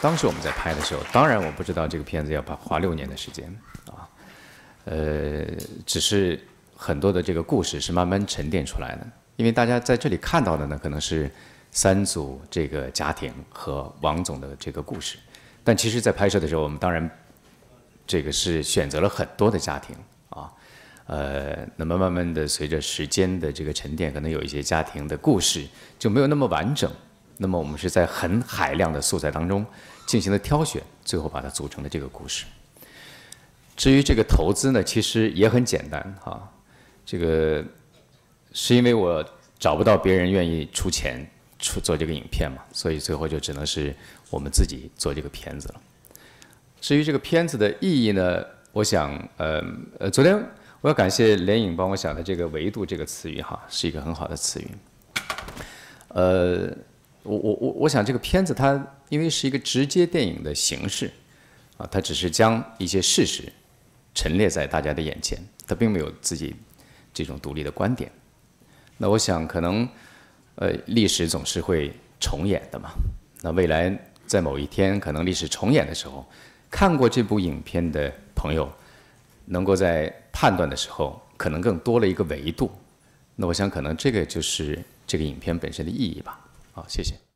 当时我们在拍的时候，当然我不知道这个片子要花六年的时间，啊，呃，只是很多的这个故事是慢慢沉淀出来的。因为大家在这里看到的呢，可能是三组这个家庭和王总的这个故事，但其实，在拍摄的时候，我们当然这个是选择了很多的家庭，啊，呃，那么慢慢的随着时间的这个沉淀，可能有一些家庭的故事就没有那么完整。那么我们是在很海量的素材当中进行了挑选，最后把它组成了这个故事。至于这个投资呢，其实也很简单啊，这个是因为我找不到别人愿意出钱出做这个影片嘛，所以最后就只能是我们自己做这个片子了。至于这个片子的意义呢，我想，呃，呃，昨天我要感谢联影帮我想的这个“维度”这个词语哈，是一个很好的词语，呃。我我我我想，这个片子它因为是一个直接电影的形式，啊，它只是将一些事实陈列在大家的眼前，它并没有自己这种独立的观点。那我想，可能，呃，历史总是会重演的嘛。那未来在某一天可能历史重演的时候，看过这部影片的朋友，能够在判断的时候可能更多了一个维度。那我想，可能这个就是这个影片本身的意义吧。好，谢谢。